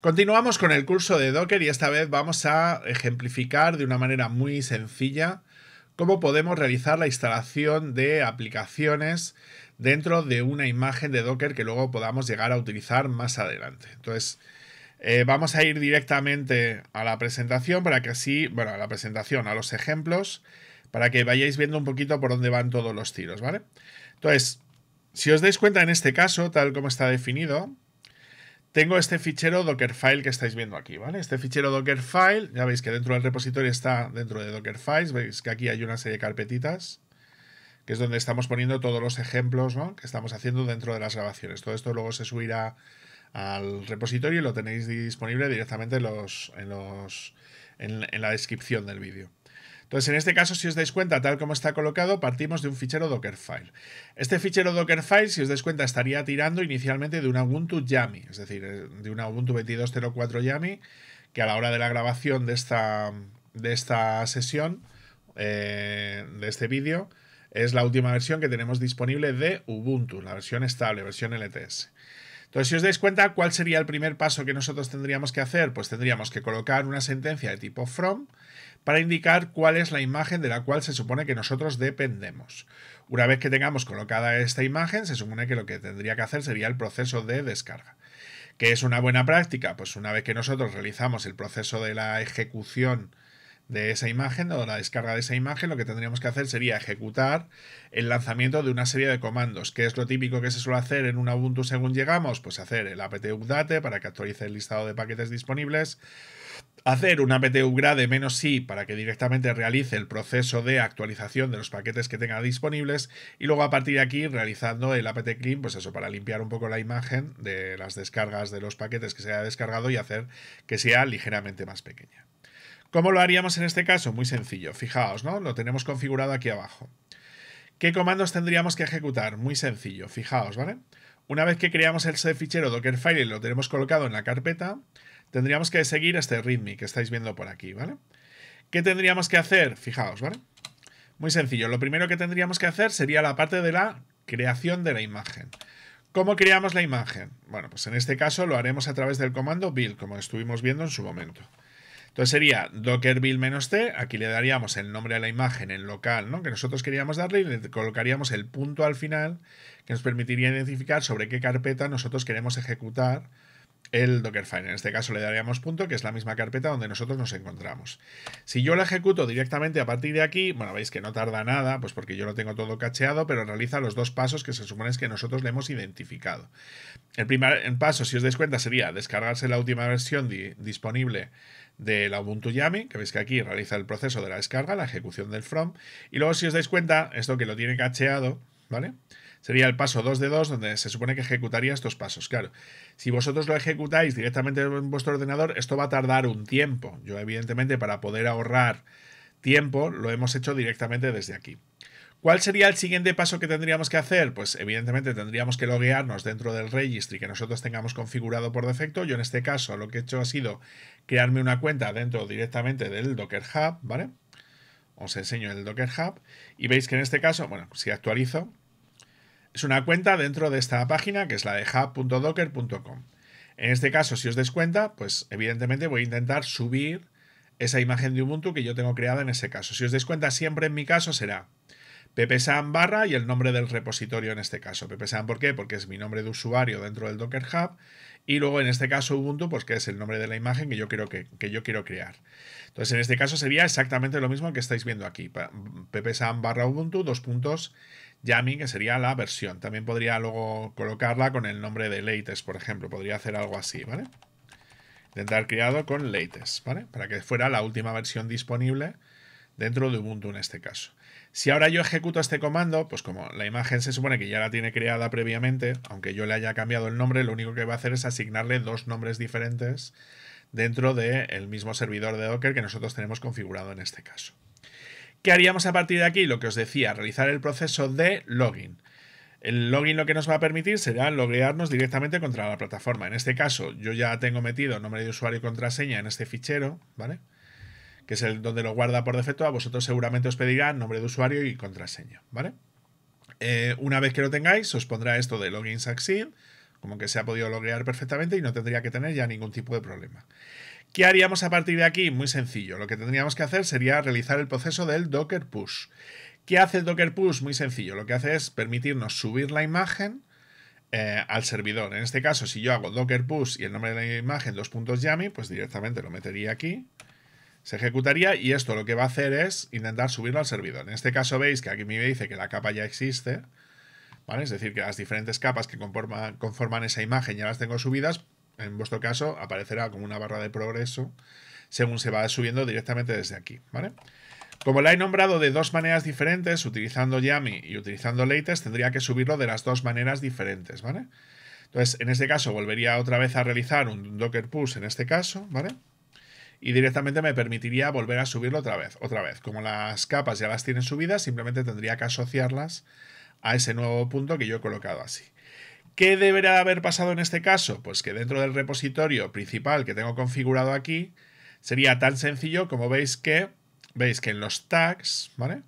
Continuamos con el curso de Docker y esta vez vamos a ejemplificar de una manera muy sencilla cómo podemos realizar la instalación de aplicaciones dentro de una imagen de Docker que luego podamos llegar a utilizar más adelante. Entonces, eh, vamos a ir directamente a la presentación para que así, bueno, a la presentación, a los ejemplos, para que vayáis viendo un poquito por dónde van todos los tiros, ¿vale? Entonces, si os dais cuenta en este caso, tal como está definido, tengo este fichero Dockerfile que estáis viendo aquí, ¿vale? Este fichero Dockerfile, ya veis que dentro del repositorio está dentro de Dockerfiles, veis que aquí hay una serie de carpetitas, que es donde estamos poniendo todos los ejemplos que estamos haciendo dentro de las grabaciones. Todo esto luego se subirá al repositorio y lo tenéis disponible directamente en, los, los, en la descripción del vídeo. Entonces, en este caso, si os dais cuenta, tal como está colocado, partimos de un fichero Dockerfile. Este fichero Dockerfile, si os dais cuenta, estaría tirando inicialmente de una Ubuntu Yami, es decir, eh, de una Ubuntu 22.04 Yami, que a la hora de la grabación de esta, de esta sesión, eh, de este vídeo, es la última versión que tenemos disponible de Ubuntu, la versión estable, versión LTS. Entonces, si os dais cuenta, ¿cuál sería el primer paso que nosotros tendríamos que hacer? Pues tendríamos que colocar una sentencia de tipo from para indicar cuál es la imagen de la cual se supone que nosotros dependemos. Una vez que tengamos colocada esta imagen, se supone que lo que tendría que hacer sería el proceso de descarga. ¿Qué es una buena práctica? Pues una vez que nosotros realizamos el proceso de la ejecución de esa imagen o la descarga de esa imagen, lo que tendríamos que hacer sería ejecutar el lanzamiento de una serie de comandos, que es lo típico que se suele hacer en un Ubuntu según llegamos, pues hacer el apt update para que actualice el listado de paquetes disponibles, hacer un apt upgrade menos sí para que directamente realice el proceso de actualización de los paquetes que tenga disponibles y luego a partir de aquí realizando el apt clean, pues eso para limpiar un poco la imagen de las descargas de los paquetes que se haya descargado y hacer que sea ligeramente más pequeña. ¿Cómo lo haríamos en este caso? Muy sencillo, fijaos, ¿no? Lo tenemos configurado aquí abajo. ¿Qué comandos tendríamos que ejecutar? Muy sencillo, fijaos, ¿vale? Una vez que creamos el fichero Dockerfile y lo tenemos colocado en la carpeta, tendríamos que seguir este README que estáis viendo por aquí, ¿vale? ¿Qué tendríamos que hacer? Fijaos, ¿vale? Muy sencillo, lo primero que tendríamos que hacer sería la parte de la creación de la imagen. ¿Cómo creamos la imagen? Bueno, pues en este caso lo haremos a través del comando build, como estuvimos viendo en su momento. Entonces sería Dockerbill menos T, aquí le daríamos el nombre a la imagen en local, ¿no? Que nosotros queríamos darle y le colocaríamos el punto al final que nos permitiría identificar sobre qué carpeta nosotros queremos ejecutar el Dockerfile. En este caso le daríamos punto, que es la misma carpeta donde nosotros nos encontramos. Si yo lo ejecuto directamente a partir de aquí, bueno, veis que no tarda nada, pues porque yo lo tengo todo cacheado, pero realiza los dos pasos que se supone es que nosotros le hemos identificado. El primer paso, si os dais cuenta, sería descargarse la última versión disponible de la Ubuntu Yami, que veis que aquí realiza el proceso de la descarga, la ejecución del from, y luego si os dais cuenta, esto que lo tiene cacheado, ¿vale? Sería el paso 2 de 2, donde se supone que ejecutaría estos pasos, claro. Si vosotros lo ejecutáis directamente en vuestro ordenador, esto va a tardar un tiempo. Yo, evidentemente, para poder ahorrar tiempo, lo hemos hecho directamente desde aquí. ¿Cuál sería el siguiente paso que tendríamos que hacer? Pues evidentemente tendríamos que loguearnos dentro del registry que nosotros tengamos configurado por defecto. Yo en este caso lo que he hecho ha sido crearme una cuenta dentro directamente del Docker Hub, ¿vale? Os enseño el Docker Hub y veis que en este caso, bueno, pues, si actualizo, es una cuenta dentro de esta página que es la de hub.docker.com. En este caso, si os des cuenta, pues evidentemente voy a intentar subir esa imagen de Ubuntu que yo tengo creada en ese caso. Si os des cuenta, siempre en mi caso será ppsam barra y el nombre del repositorio en este caso. ppsam, ¿por qué? Porque es mi nombre de usuario dentro del Docker Hub y luego en este caso Ubuntu, pues que es el nombre de la imagen que yo quiero, que, yo quiero crear. Entonces en este caso sería exactamente lo mismo que estáis viendo aquí. ppsam barra Ubuntu, dos puntos, Yami, que sería la versión. También podría luego colocarla con el nombre de latest, por ejemplo. Podría hacer algo así, ¿vale? Intentar creado con latest, ¿vale? Para que fuera la última versión disponible dentro de Ubuntu en este caso. Si ahora yo ejecuto este comando, pues como la imagen se supone que ya la tiene creada previamente, aunque yo le haya cambiado el nombre, lo único que va a hacer es asignarle dos nombres diferentes dentro del mismo servidor de Docker que nosotros tenemos configurado en este caso. ¿Qué haríamos a partir de aquí? Lo que os decía, realizar el proceso de login. El login lo que nos va a permitir será loguearnos directamente contra la plataforma. En este caso, yo ya tengo metido nombre de usuario y contraseña en este fichero, ¿vale? que es el donde lo guarda por defecto, a vosotros seguramente os pedirá nombre de usuario y contraseña, ¿vale? Eh, una vez que lo tengáis, os pondrá esto de login succeed, como que se ha podido lograr perfectamente y no tendría que tener ya ningún tipo de problema. ¿Qué haríamos a partir de aquí? Muy sencillo. Lo que tendríamos que hacer sería realizar el proceso del Docker Push. ¿Qué hace el Docker Push? Muy sencillo. Lo que hace es permitirnos subir la imagen eh, al servidor. En este caso, si yo hago Docker Push y el nombre de la imagen, dos puntos YAMI, pues directamente lo metería aquí se ejecutaría y esto lo que va a hacer es intentar subirlo al servidor. En este caso veis que aquí me dice que la capa ya existe, ¿vale? Es decir, que las diferentes capas que conforman, esa imagen ya las tengo subidas. En vuestro caso aparecerá como una barra de progreso según se va subiendo directamente desde aquí, ¿vale? Como la he nombrado de dos maneras diferentes, utilizando Yami y utilizando Latest, tendría que subirlo de las dos maneras diferentes, ¿vale? Entonces, en este caso, volvería otra vez a realizar un Docker Push en este caso, ¿vale? y directamente me permitiría volver a subirlo otra vez. Otra vez, como las capas ya las tienen subidas, simplemente tendría que asociarlas a ese nuevo punto que yo he colocado así. ¿Qué deberá haber pasado en este caso? Pues que dentro del repositorio principal que tengo configurado aquí, sería tan sencillo como veis que, veis que en los tags, ¿vale?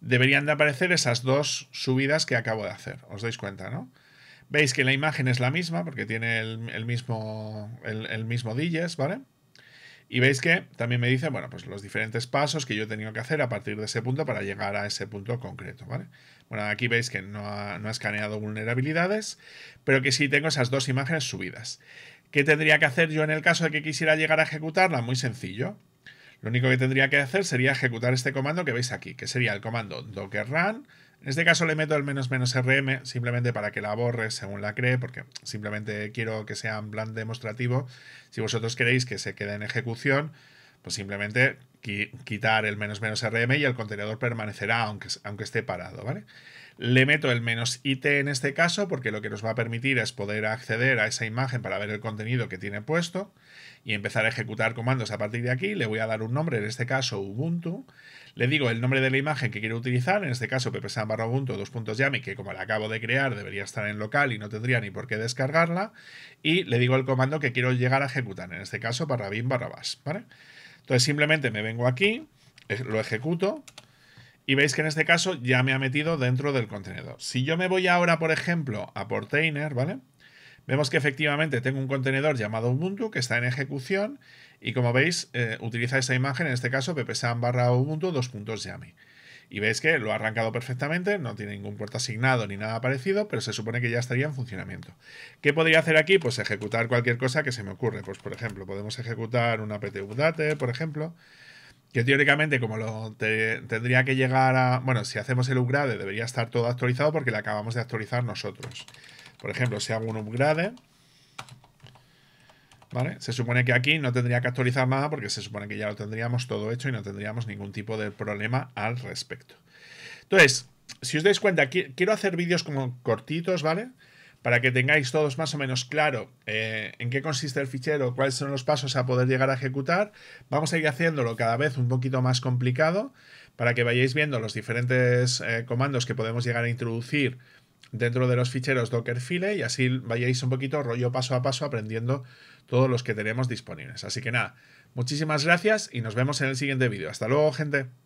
Deberían de aparecer esas dos subidas que acabo de hacer. Os dais cuenta, ¿no? Veis que la imagen es la misma porque tiene el, mismo, el, mismo ¿vale? Y veis que también me dice, bueno, pues los diferentes pasos que yo he tenido que hacer a partir de ese punto para llegar a ese punto concreto, ¿vale? Bueno, aquí veis que no ha, no ha escaneado vulnerabilidades, pero que sí tengo esas dos imágenes subidas. ¿Qué tendría que hacer yo en el caso de que quisiera llegar a ejecutarla? Muy sencillo. Lo único que tendría que hacer sería ejecutar este comando que veis aquí, que sería el comando docker run en este caso le meto el menos menos RM simplemente para que la borre según la cree, porque simplemente quiero que sea un plan demostrativo. Si vosotros queréis que se quede en ejecución, pues simplemente quitar el menos menos RM y el contenedor permanecerá aunque, aunque esté parado, ¿vale? Le meto el menos IT en este caso porque lo que nos va a permitir es poder acceder a esa imagen para ver el contenido que tiene puesto y empezar a ejecutar comandos a partir de aquí. Le voy a dar un nombre, en este caso Ubuntu. Le digo el nombre de la imagen que quiero utilizar, en este caso ppsan barra Ubuntu 2.yami, que como la acabo de crear debería estar en local y no tendría ni por qué descargarla. Y le digo el comando que quiero llegar a ejecutar, en este caso para bin barra bash. Entonces simplemente me vengo aquí, eh, lo ejecuto y veis que en este caso ya me ha metido dentro del contenedor. Si yo me voy ahora, por ejemplo, a Portainer, ¿vale? Vemos que efectivamente tengo un contenedor llamado Ubuntu que está en ejecución y como veis eh, utiliza esa imagen, en este caso ppsam barra Ubuntu dos puntos Y veis que lo ha arrancado perfectamente, no tiene ningún puerto asignado ni nada parecido, pero se supone que ya estaría en funcionamiento. ¿Qué podría hacer aquí? Pues ejecutar cualquier cosa que se me ocurre. Pues por ejemplo, podemos ejecutar una update por ejemplo que teóricamente como lo tendría que llegar a... Bueno, si hacemos el upgrade debería estar todo actualizado porque lo acabamos de actualizar nosotros. Por ejemplo, si hago un upgrade... ¿Vale? Se supone que aquí no tendría que actualizar nada porque se supone que ya lo tendríamos todo hecho y no tendríamos ningún tipo de problema al respecto. Entonces, si os dais cuenta, quiero hacer vídeos como cortitos, ¿vale? vale para que tengáis todos más o menos claro eh, en qué consiste el fichero, cuáles son los pasos a poder llegar a ejecutar, vamos a ir haciéndolo cada vez un poquito más complicado para que vayáis viendo los diferentes eh, comandos que podemos llegar a introducir dentro de los ficheros Dockerfile y así vayáis un poquito rollo paso a paso aprendiendo todos los que tenemos disponibles. Así que nada, muchísimas gracias y nos vemos en el siguiente vídeo. Hasta luego, gente.